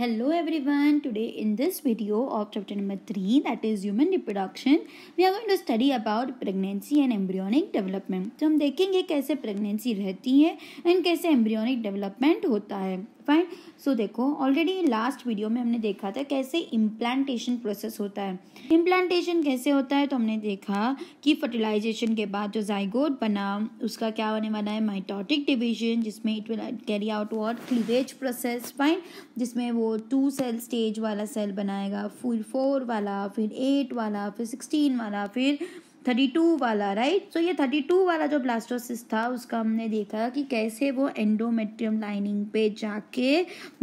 hello everyone today in this video of chapter number 3 that is human reproduction we are going to study about pregnancy and embryonic development तो हम देखेंगे कैसे pregnancy रहती है and कैसे embryonic development होता है फाइन सो देखो ऑलरेडी लास्ट वीडियो में हमने देखा था कैसे इम्प्लांटेशन प्रोसेस होता है इम्प्लांटेशन कैसे होता है तो हमने देखा कि फर्टिलाइजेशन के बाद जो जाइगोड बना उसका क्या होने वाला है माइटोटिक डिविजन जिसमें it will carry out what cleavage process fine जिसमें वो टू सेल स्टेज वाला सेल बनाएगा फिर फोर वाला फिर एट वाला फिर सिक्सटीन वाला फिर थर्टी टू वाला राइट सो so, ये थर्टी टू वाला जो ब्लास्टोसिस था उसका हमने देखा कि कैसे वो एंडोमेट्रियम लाइनिंग पे जाके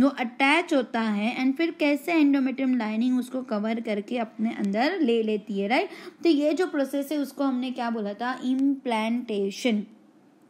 वो अटैच होता है एंड फिर कैसे एंडोमेट्रियम लाइनिंग उसको कवर करके अपने अंदर ले लेती है राइट तो ये जो प्रोसेस है उसको हमने क्या बोला था इम्प्लांटेशन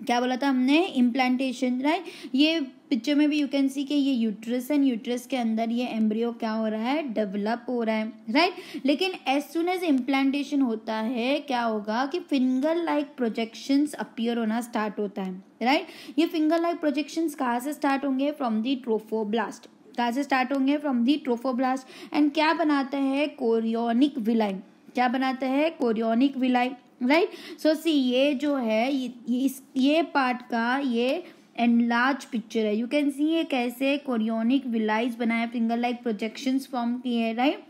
क्या बोला था हमने इम्प्लांटेशन राइट ये पिक्चर में भी यू कैन सी कि ये यूट्रस एंड यूट्रस के अंदर ये एम्ब्रियो क्या हो रहा है डेवलप हो रहा है राइट right? लेकिन एज सुन एज इम्प्लांटेशन होता है क्या होगा कि फिंगर लाइक प्रोजेक्शंस अपियर होना स्टार्ट होता है राइट right? ये फिंगर लाइक प्रोजेक्शंस कहाँ से स्टार्ट होंगे फ्रॉम दी ट्रोफोब्लास्ट कहाँ से स्टार्ट होंगे फ्रॉम दी ट्रोफोब्लास्ट एंड क्या बनाता है कोरियोनिक विलाई क्या बनाता है chorionic villi right so see ये जो है ये इस ये पार्ट का ये एंड लार्ज पिक्चर है यू कैन सी ये कैसे कोरियोनिक विलाइज बनाए फिंगर लाइक प्रोजेक्शंस फॉर्म की है राइट right?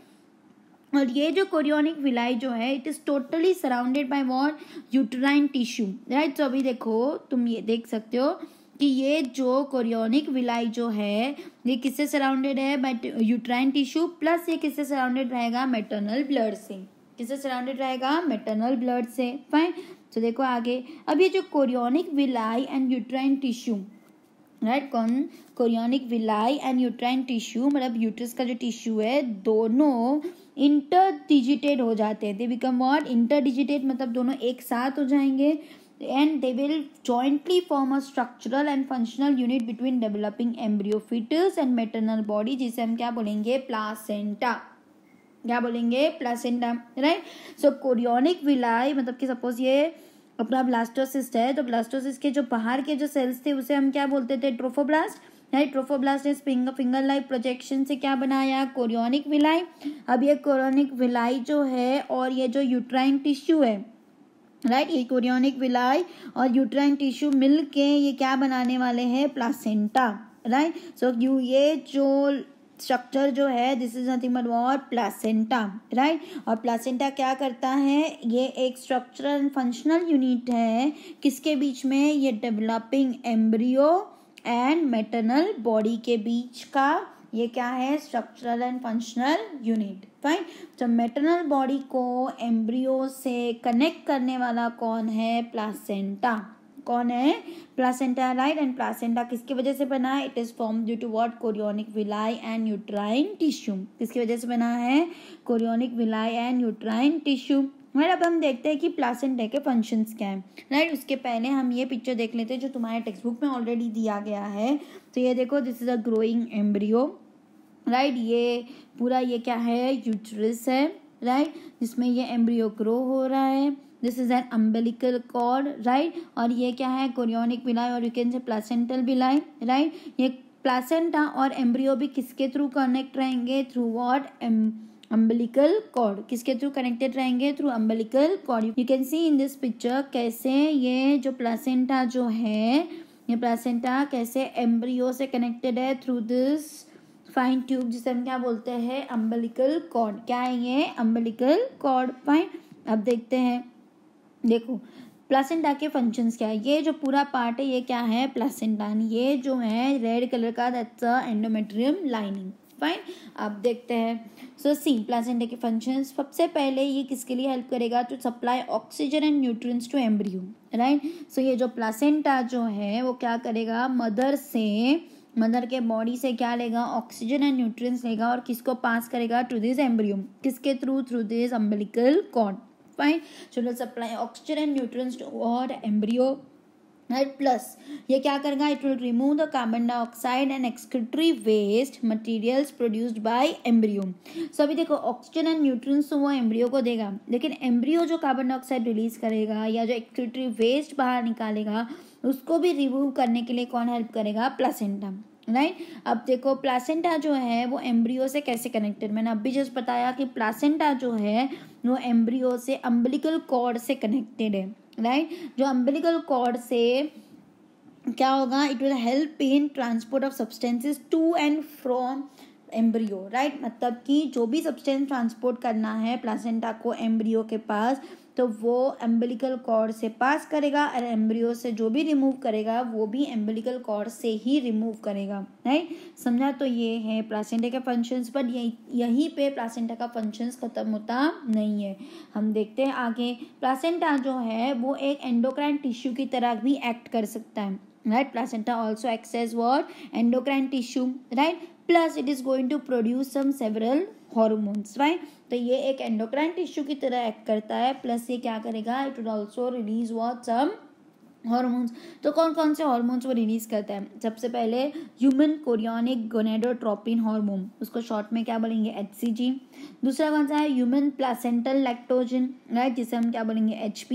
और ये जो कोरियोनिक विलाई जो है it is totally surrounded by what uterine tissue right so अभी देखो तुम ये देख सकते हो कि ये जो कोरियोनिक विलाई जो है ये किससे सराउंडेड है यूट्राइन टिश्यू प्लस ये किससे सराउंडेड रहेगा मेटर्नल ब्लड से किससे सराउंडेड रहेगा मेटरनल ब्लड से फाइन तो देखो आगे अब ये जो chorionic villi and uterine tissue right कौन chorionic villi and uterine tissue मतलब यूट्रस का जो टिश्यू है दोनों इंटर डिजिटेड हो जाते हैं they become what interdigitated मतलब दोनों एक साथ हो जाएंगे and they will jointly form a structural and functional unit between developing embryophytes and maternal body जिसे हम क्या बोलेंगे प्लासेंटा क्या बोलेंगे placenta right so chorionic villi मतलब कि सपोज ये अपना ब्लास्टोसिस्ट है तो ब्लास्टोसिस्ट के जो बाहर के जो सेल्स थे उसे हम क्या बोलते थे ट्रोफोब्लास्ट राइट ट्रोफोब्लास्ट ने स्पिंग फिंगर लाइक प्रोजेक्शन से क्या बनाया कोरियोनिक विलाई अब ये कोरियोनिक विलाई जो है और ये जो यूट्राइन टिश्यू है राइट right? ये कोरियोनिक विलाई और यूट्राइन टिश्यू मिलके ये क्या बनाने वाले हैं प्लासेंटा राइट सो यू ये जो स्ट्रक्चर जो है this is nothing but what placenta right और प्लासेंटा क्या करता है ये एक स्ट्रक्चरल एंड फंक्शनल यूनिट है किसके बीच में ये developing embryo and maternal body के बीच का ये क्या है structural and functional unit fine तो मेटर्नल बॉडी को एम्ब्रियो से कनेक्ट करने वाला कौन है प्लासेंटा कौन है प्लासेंटा राइट एंड प्लासेंटा किसकी वजह से बना है it is form due to what chorionic villi and uterine tissue किसकी वजह से बना है chorionic villi and uterine tissue और अब हम देखते हैं कि प्लासेंटा के फंक्शंस क्या हैं राइट उसके पहले हम ये पिक्चर देख लेते हैं जो तुम्हारे टेक्स्ट बुक में ऑलरेडी दिया गया है तो ये देखो this is a growing embryo right ये पूरा ये क्या है यूट्रस है राइट जिसमें ये एम्ब्रियो ग्रो हो रहा है this is an umbilical cord right और ये क्या है कोरियोनिक बिलाई और you can say placental villi right ये प्लासेंटा और एम्ब्रियो भी किसके थ्रू कनेक्ट रहेंगे through what um umbilical cord किसके थ्रू कनेक्टेड रहेंगे through umbilical cord you can see in this picture कैसे ये जो प्लासेंटा जो है ये प्लासेंटा कैसे एम्ब्रियो से कनेक्टेड है थ्रू दिस फाइन ट्यूब जिसे हम क्या बोलते हैं अम्बलिकल कॉर्ड क्या है ये अम्बलिकल कॉर्ड फाइन अब देखते हैं देखो प्लासेंटा के फंक्शंस क्या है ये जो पूरा पार्ट है ये क्या है प्लासेंटा ये जो है रेड कलर का दैट्स एंडोमेट्रियम लाइनिंग फाइन अब देखते हैं सो सी प्लासेंटा के फंक्शन सबसे पहले ये किसके लिए हेल्प करेगा to supply oxygen and nutrients to embryo right so ये जो प्लासेंटा जो है वो क्या करेगा मदर से मदर के बॉडी से क्या लेगा ऑक्सीजन एंड न्यूट्रिएंट्स लेगा और किसको पास करेगा टू दिस एम्ब्रियो किसके through through this umbilical cord fine should supply oxygen and and nutrients to our embryo plus ये क्या करेगा it will remove the carbon dioxide and excretory waste materials produced by embryo so अभी देखो oxygen and nutrients तो वो embryo को देगा लेकिन एम्ब्रियो जो कार्बन डाइऑक्साइड रिलीज करेगा या जो एक्सक्रिटरी वेस्ट बाहर निकालेगा उसको भी रिमूव करने के लिए कौन हेल्प करेगा प्लसेंटा राइट right? अब देखो प्लासेंटा जो है वो एम्ब्रियो से कैसे कनेक्टेड मैंने अभी जस्ट बताया कि प्लासेंटा जो है वो एम्ब्रियो से अम्बलिकल कॉर्ड से कनेक्टेड है राइट right? जो अम्बलिकल कॉर्ड से क्या होगा it will help in transport of substances to and from embryo right मतलब कि जो भी सब्सटेंस ट्रांसपोर्ट करना है प्लासेंटा को एम्ब्रियो के पास तो वो एम्बलिकल कॉर्ड से पास करेगा और एम्ब्रियो से जो भी रिमूव करेगा वो भी एम्बलिकल कॉर्ड से ही रिमूव करेगा राइट समझा तो ये है प्लासेंटा के फंक्शंस पर यहीं पे प्लासेंटा का फंक्शंस खत्म होता नहीं है हम देखते हैं आगे प्लासेंटा जो है वो एक एंडोक्राइन टिश्यू की तरह भी एक्ट कर सकता है right placenta also acts as what endocrine tissue right plus it is going to produce some several hormones right तो ये एक एंडोक्राइन टिश्यू की तरह एक्ट करता है प्लस ये क्या करेगा it would also release what some hormones तो कौन कौन से हॉर्मोन्स वो रिलीज़ करता है सबसे पहले ह्यूमन कोरियोनिक गोनेडोट्रोपिन हार्मोन उसको शॉर्ट में क्या बोलेंगे एच दूसरा कौन सा है ह्यूमन प्लासेंटल लैक्टोजन राइट जिसे हम क्या बोलेंगे एच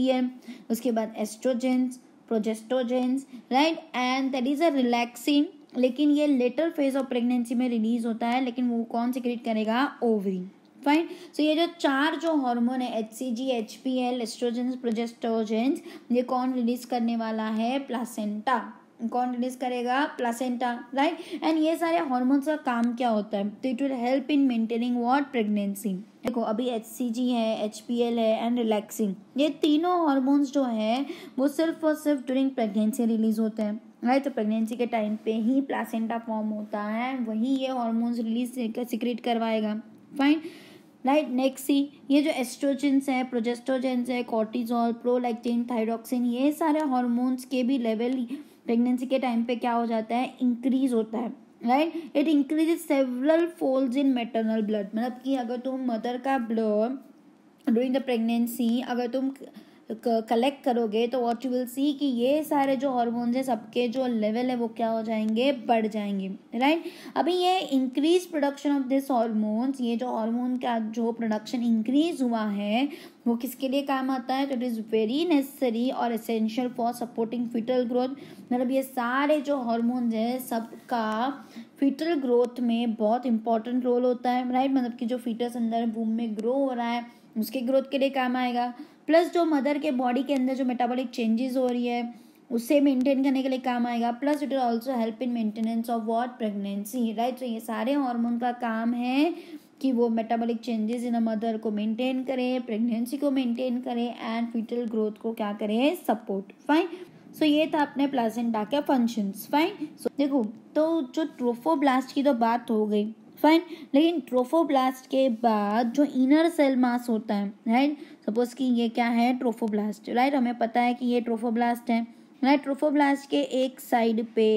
उसके बाद estrogens progestogens right and that is a relaxing लेकिन ये लेटर फेज ऑफ प्रेगनेंसी में रिलीज होता है लेकिन वो कौन सिक्रेट करेगा ओवरी फाइन सो ये जो चार जो हार्मोन है H C G H P L estrogens progestogens ये कौन रिलीज करने वाला है प्लासेंटा कौन रिलीज करेगा प्लासेंटा राइट एंड ये सारे हॉर्मोन्स का काम क्या होता है तो it will help in maintaining what pregnancy देखो अभी एच सी जी है एच पी एल है एंड रिलैक्सिंग ये तीनों हॉर्मोन्स जो है वो सिर्फ और सिर्फ ड्यूरिंग प्रेगनेंसी रिलीज होते हैं राइट तो प्रेगनेंसी के टाइम पे ही प्लासेंटा फॉर्म होता है वही ये हॉर्मोन्स रिलीज सिक्रेट करवाएगा फाइन राइट नेक्स्ट सी ये जो एस्ट्रोजेंस है प्रोजेस्टोजेंस है कॉर्टिजोल प्रोलैक्टिन थायरोक्सिन ये सारे हॉर्मोन्स के भी लेवल प्रेगनेंसी के टाइम पे क्या हो जाता है इंक्रीज होता है right it increase several fold in maternal blood मतलब कि अगर तुम मदर का ब्लड ड्यूरिंग द प्रेगनेंसी अगर तुम कलेक्ट करोगे तो वॉट यू विल सी कि ये सारे जो हॉर्मोन्स है सबके जो लेवल है वो क्या हो जाएंगे बढ़ जाएंगे राइट अभी ये increase production of this hormones ये जो हॉर्मोन का जो प्रोडक्शन इंक्रीज हुआ है वो किसके लिए काम आता है तो इट इज़ वेरी नेसेसरी और essential for supporting fetal growth मतलब ये सारे जो हॉर्मोन्स है सबका फिटल ग्रोथ में बहुत इंपॉर्टेंट रोल होता है राइट मतलब कि जो फीटस अंदर वूम में ग्रो हो रहा है उसके ग्रोथ के लिए काम आएगा प्लस जो मदर के बॉडी के अंदर जो मेटाबॉलिक चेंजेस हो रही है उसे मेंटेन करने के लिए काम आएगा plus it will also help in maintenance of what pregnancy right तो ये सारे हार्मोन का काम है कि वो metabolic changes in a mother को मेंटेन करें प्रेगनेंसी को मेंटेन करें एंड फिटल ग्रोथ को क्या करें सपोर्ट फाइन सो ये था अपने प्लाजेंटा के फंक्शंस फाइन सो देखो तो जो ट्रोफोब्लास्ट की तो बात हो गई फाइन लेकिन ट्रोफोब्लास्ट के बाद जो इनर सेल मास होता है राइट सपोज कि ये क्या है ट्रोफोब्लास्ट राइट हमें पता है कि ये ट्रोफोब्लास्ट है राइट ट्रोफोब्लास्ट के एक साइड पे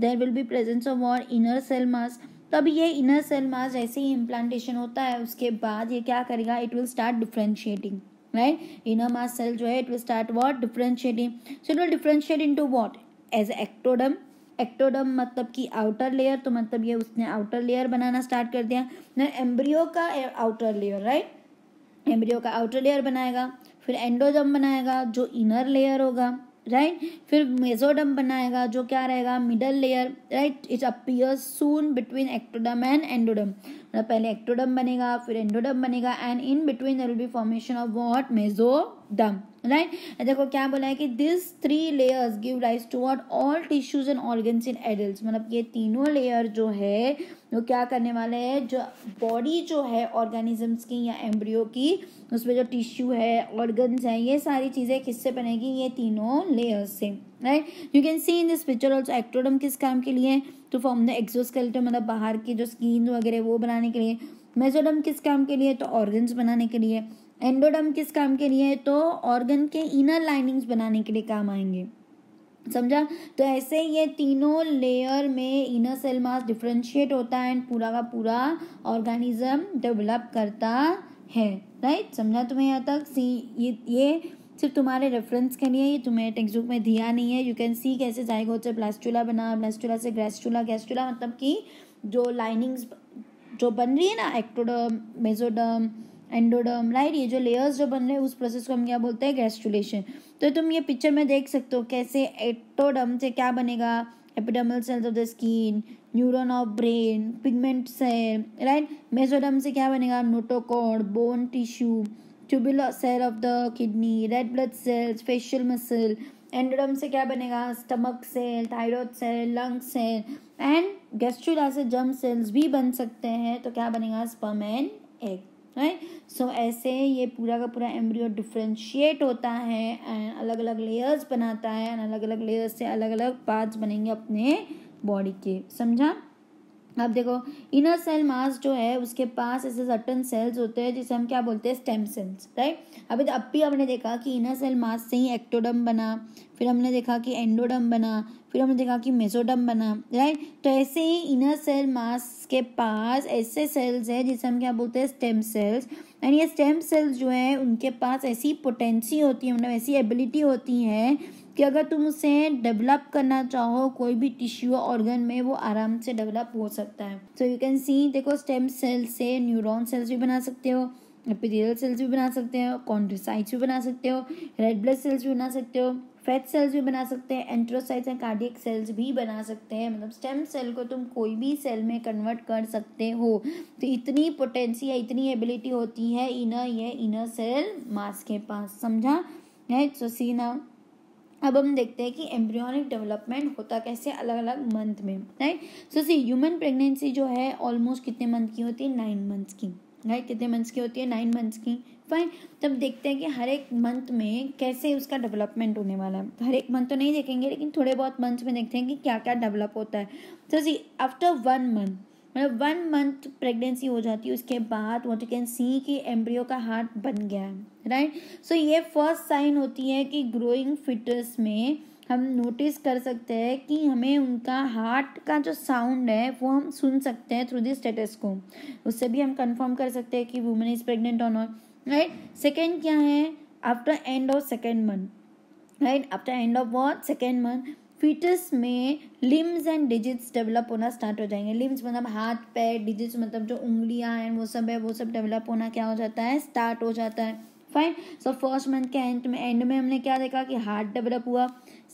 there will be presence of और इनर सेल मास तब ये इनर सेल मास जैसे ही इम्प्लांटेशन होता है उसके बाद ये क्या करेगा it will start differentiating right inner mass cell जो है it will start what differentiating so it will differentiate into what as ectoderm ectoderm मतलब कि आउटर लेयर तो मतलब ये उसने आउटर लेयर बनाना स्टार्ट कर दिया ना एम्ब्रियो का आउटर लेयर राइट एम्ब्रियो का आउटर लेयर बनाएगा फिर एंडोडम बनाएगा जो इनर लेयर होगा राइट right? फिर मेजोडम बनाएगा जो क्या रहेगा middle layer right it appears soon between ectoderm and endoderm मतलब पहले एक्टोडम बनेगा फिर एंडोडम बनेगा and in between there will be formation of what mesoderm right देखो क्या बोला है कि this three layers give rise to all tissues and organs in adult मतलब ये तीनों लेयर जो है वो क्या करने वाले हैं जो बॉडी जो है ऑर्गेनिजम्स की या एम्ब्रियो की उसमें जो टिश्यू है ऑर्गन्स हैं ये सारी चीज़ें किससे बनेगी ये तीनों लेयर्स से right you can see in this picture also ectoderm किस काम के लिए तो फॉर्म द एक्सोस्केलेटन मतलब बाहर की जो स्किन वगैरह वो बनाने के लिए मेजोडम किस काम के लिए तो ऑर्गन्स बनाने के लिए एंडोडम किस काम के लिए तो ऑर्गन के इनर लाइनिंग्स बनाने के लिए काम आएंगे समझा तो ऐसे ये तीनों लेयर में इनर सेल मास डिफ्रेंशिएट होता है एंड पूरा का पूरा ऑर्गेनिज्म डेवलप करता है राइट समझा तुम्हें यहाँ तक सी ये ये सिर्फ तुम्हारे रेफरेंस के लिए ये तुम्हें टेक्स्ट बुक में दिया नहीं है यू कैन सी कैसे जाएगा से ब्लास्टूला बना ब्लास्टूला से ग्रेस्टूला गैस्टूला मतलब कि जो लाइनिंग्स जो बन रही है ना एक्टोडम मेजोडम एंडोडर्म राइट ये जो लेयर्स जो बन रहे हैं उस प्रोसेस को हम क्या बोलते हैं गैस्ट्रुलेशन तो तुम ये पिक्चर में देख सकते हो कैसे एटोडम से क्या बनेगा epidermal cells of the skin neuron of brain pigment cell right mesoderm से क्या बनेगा notochord bone tissue tubule cell of the kidney red blood cells facial muscle endoderm से क्या बनेगा stomach cell thyroid cell lung cell and gastrula से germ sales भी बन सकते हैं तो क्या बनेगा sperm and egg right so ऐसे ये पूरा का पूरा एम्ब्रियो डिफ्रेंशिएट होता है एंड अलग अलग लेयर्स बनाता है एंड अलग अलग लेयर्स से अलग अलग पार्ट्स बनेंगे अपने बॉडी के समझा अब देखो इनर सेल मास जो है उसके पास ऐसे सर्टन सेल्स होते हैं जिसे हम क्या बोलते हैं स्टेम सेल्स राइट अभी तो अब भी हमने देखा कि इनर सेल मास से ही एक्टोडम बना फिर हमने देखा कि एंडोडम बना फिर हमने देखा कि मेसोडम बना राइट तो ऐसे ही इनर सेल मास के पास ऐसे सेल्स है जिसे हम क्या बोलते हैं स्टेम सेल्स एंड ये स्टेम सेल्स जो है उनके पास ऐसी पोटेंसी होती है मतलब ऐसी एबिलिटी होती है कि अगर तुम उसे डेवलप करना चाहो कोई भी टिश्यू ऑर्गन में वो आराम से डेवलप हो सकता है सो यू कैन सी देखो स्टेम सेल से न्यूरॉन सेल्स भी बना सकते हो एपिथेलियल सेल्स भी बना सकते हो कॉन्ड्रोसाइट्स भी बना सकते हो रेड ब्लड सेल्स भी बना सकते हो फैट सेल्स भी बना सकते हैं एंट्रोसाइट्स एंड कार्डियक सेल्स भी बना सकते हैं मतलब स्टेम सेल को तुम कोई भी सेल में कन्वर्ट कर सकते हो तो इतनी पोटेंसी या इतनी एबिलिटी होती है इनर ये इनर सेल मास के पास समझा है सो सी नाउ अब हम देखते हैं कि एम्ब्रियोनिक डेवलपमेंट होता कैसे अलग अलग मंथ में right so see human pregnancy जो है ऑलमोस्ट कितने मंथ की होती है नाइन मंथ्स की राइट कितने मंथ्स की होती है नाइन मंथ्स की फाइन तब देखते हैं कि हर एक मंथ में कैसे उसका डेवलपमेंट होने वाला है हर एक मंथ तो नहीं देखेंगे लेकिन थोड़े बहुत मंथ्स में देखते हैं कि क्या क्या डेवलप होता है so see after one month मतलब वन मंथ प्रेगनेंसी हो जाती है उसके बाद वॉट यू कैन सी कि एम्ब्रियो का हार्ट बन गया है राइट सो ये फर्स्ट साइन होती है कि ग्रोइंग फिटस में हम नोटिस कर सकते हैं कि हमें उनका हार्ट का जो साउंड है वो हम सुन सकते हैं थ्रू दिस स्टेटस को उससे भी हम कंफर्म कर सकते हैं कि वुमेन इज़ प्रेग्नेंट और नॉट राइट सेकेंड क्या है after end of second month right after end of what second month fetus में लिम्स एंड डिजिट्स डेवलप होना स्टार्ट हो जाएंगे लिम्स मतलब हाथ पैर डिजिट्स मतलब जो उंगलियां हैं वो सब है वो सब डेवलप होना क्या हो जाता है स्टार्ट हो जाता है फाइन सो फर्स्ट मंथ के एंड में एंड में हमने क्या देखा कि हार्ट डेवलप हुआ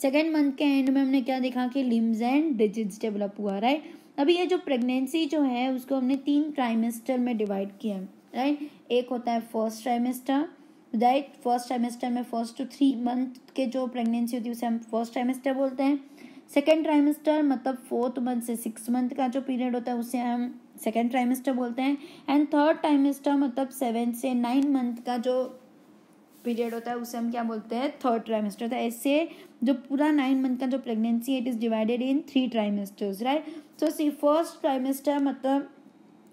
सेकेंड मंथ के एंड में हमने क्या देखा कि लिम्स एंड डिजिट्स डेवलप हुआ राइट अभी ये जो प्रेगनेंसी जो है उसको हमने तीन ट्राइमेस्टर में डिवाइड किया है राइट एक होता है first trimester right first trimester में फर्स्ट टू थ्री मंथ के जो प्रेगनेंसी होती है उसे हम फर्स्ट ट्राइमेस्टर बोलते हैं सेकेंड ट्राइमेस्टर मतलब फोर्थ मंथ से सिक्स मंथ का जो पीरियड होता है उसे हम सेकेंड ट्राइमेस्टर बोलते हैं एंड थर्ड ट्राइमेस्टर मतलब सेवन से नाइन मंथ का जो पीरियड होता है उसे हम क्या बोलते हैं थर्ड ट्राइमेस्टर होता है ऐसे जो पूरा नाइन मंथ का जो प्रेगनेंसी है it is divided in three trimesters right so see first trimester मतलब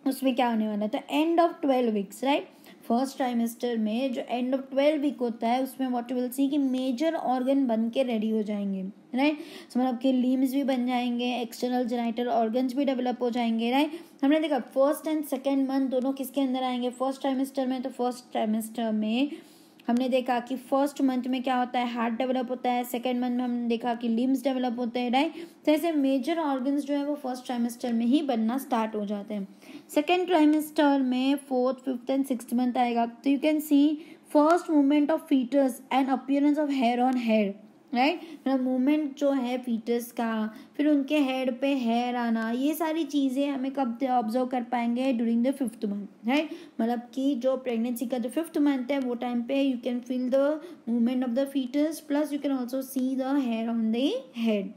उसमें क्या होने वाला है तो end of twelve weeks right first trimester में जो एंड ऑफ ट्वेल्व वीक होता है उसमें वॉट विल सी कि मेजर ऑर्गन बन के रेडी हो जाएंगे राइट सो मतलब आपके लीम्स भी बन जाएंगे एक्सटर्नल जेनाइटल ऑर्गन्स भी डेवलप हो जाएंगे राइट हमने देखा फर्स्ट एंड सेकेंड मंथ दोनों किसके अंदर आएंगे फर्स्ट ट्राइमेस्टर में तो फर्स्ट ट्राइमेस्टर में हमने देखा कि फर्स्ट मंथ में क्या होता है हार्ट डेवलप होता है सेकेंड मंथ में हमने देखा कि लिम्स डेवलप होते हैं राइट तो ऐसे मेजर ऑर्गन्स जो है वो फर्स्ट ट्राइमेस्टर में ही बनना स्टार्ट हो जाते हैं सेकेंड ट्राइमेस्टर में fourth fifth and six month आएगा तो you can see first movement of fetus and appearance of hair on hair right मतलब मूवमेंट जो है फीटर्स का फिर उनके हेड पे हेयर आना ये सारी चीज़ें हमें कब ऑब्जर्व कर पाएंगे during the fifth month right मतलब कि जो प्रेगनेंसी का जो फिफ्थ मंथ है वो टाइम पे you can feel the movement of the fetus plus you can also see the hair on the head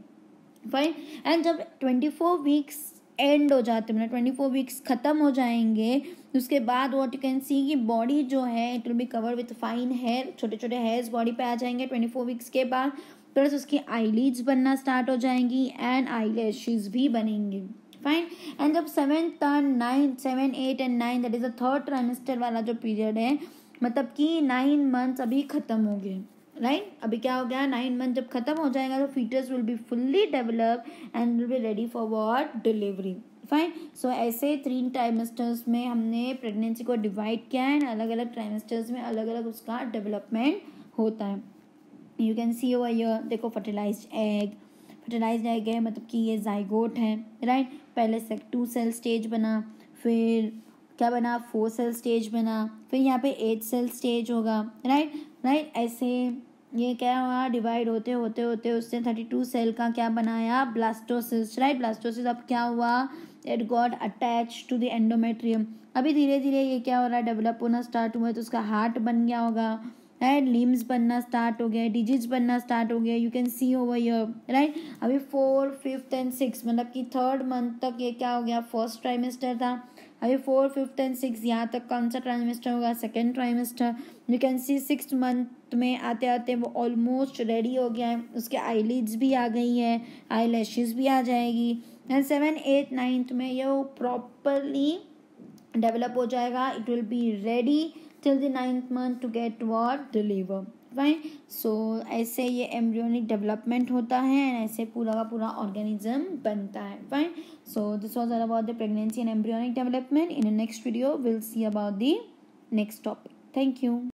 fine and जब ट्वेंटी फोर वीक्स एंड हो जाते हैं मतलब ट्वेंटी फोर वीक्स ख़त्म हो जाएंगे उसके बाद वॉट यू कैन सी कि बॉडी जो है it will be cover with fine hair छोटे छोटे हेयर्स बॉडी पे आ जाएंगे ट्वेंटी फोर वीक्स के बाद प्लस उसकी आईलीड्स बनना स्टार्ट हो जाएंगी एंड आईलैशेज भी बनेंगी फाइन एंड जब seven turn nine seven eight and nine that is the third trimester वाला जो पीरियड है मतलब कि नाइन मंथ्स अभी ख़त्म हो गए राइट right? अभी क्या हो गया नाइन मंथ जब खत्म हो जाएगा तो fetus will be fully develop and will be ready for what delivery fine so ऐसे थ्री ट्राइमेस्टर्स में हमने प्रेगनेंसी को डिवाइड किया है अलग अलग ट्राइमेस्टर्स में अलग अलग उसका डेवलपमेंट होता है you can see over here देखो फर्टिलाइज एग फर्टिलाइज एग है मतलब कि ये जाइगोट है राइट right? पहले से टू सेल स्टेज बना फिर क्या बना फोर सेल स्टेज बना फिर यहाँ पे एट सेल स्टेज होगा राइट राइट ऐसे ये क्या हुआ डिवाइड होते होते होते उसने थर्टी टू सेल का क्या बनाया ब्लास्टोसिस राइट ब्लास्टोसिस अब क्या हुआ it got attach to the endometrium अभी धीरे धीरे ये क्या हो रहा है डेवलप होना स्टार्ट हुआ है तो उसका हार्ट बन गया होगा राइट लिम्स बनना स्टार्ट हो गया डिजिज बनना स्टार्ट हो गया you can see over here right अभी फोर फिफ्थ एंड सिक्स मतलब कि थर्ड मंथ तक ये क्या हो गया फर्स्ट ट्राइमेस्टर था अभी फोर फिफ्थ एंड सिक्स यहाँ तक कौन सा ट्राइमेस्टर होगा second trimester you can see six month में आते आते वो ऑलमोस्ट रेडी हो गया है उसके आईलिड्स भी आ गई है आई भी आ जाएगी एंड सेवन एट नाइन्थ में ये वो प्रॉपरली डेवलप हो जाएगा it will be ready till the ninth month to get what deliver fine so ऐसे ये एम्ब्रियोनिक डेवलपमेंट होता है एंड ऐसे पूरा का पूरा ऑर्गेनिज्म बनता है fine so this was all about the pregnancy and embryonic development in the next video we'll see about the next topic thank you